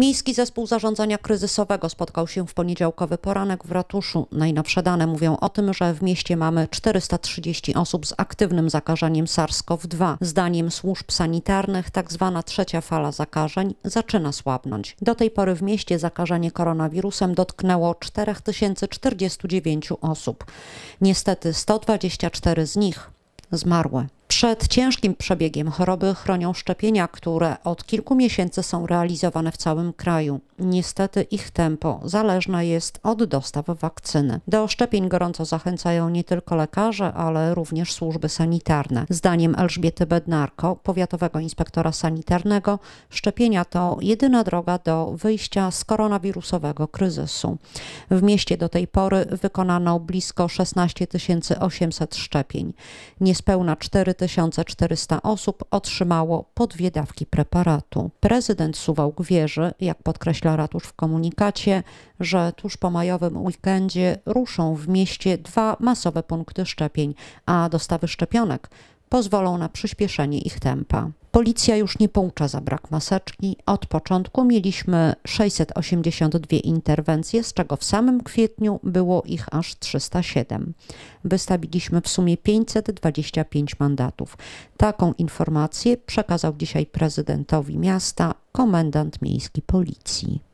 Miejski Zespół Zarządzania Kryzysowego spotkał się w poniedziałkowy poranek w ratuszu. Najnowsze dane mówią o tym, że w mieście mamy 430 osób z aktywnym zakażeniem SARS-CoV-2. Zdaniem służb sanitarnych tak zwana trzecia fala zakażeń zaczyna słabnąć. Do tej pory w mieście zakażenie koronawirusem dotknęło 4049 osób. Niestety 124 z nich zmarły. Przed ciężkim przebiegiem choroby chronią szczepienia, które od kilku miesięcy są realizowane w całym kraju. Niestety ich tempo zależne jest od dostaw wakcyny. Do szczepień gorąco zachęcają nie tylko lekarze, ale również służby sanitarne. Zdaniem Elżbiety Bednarko, powiatowego inspektora sanitarnego, szczepienia to jedyna droga do wyjścia z koronawirusowego kryzysu. W mieście do tej pory wykonano blisko 16 800 szczepień. Niespełna 4 4400 osób otrzymało po dwie dawki preparatu. Prezydent Suwałk wierzy, jak podkreśla ratusz w komunikacie, że tuż po majowym weekendzie ruszą w mieście dwa masowe punkty szczepień, a dostawy szczepionek pozwolą na przyspieszenie ich tempa. Policja już nie poucza za brak maseczki. Od początku mieliśmy 682 interwencje, z czego w samym kwietniu było ich aż 307. Wystawiliśmy w sumie 525 mandatów. Taką informację przekazał dzisiaj prezydentowi miasta komendant miejski policji.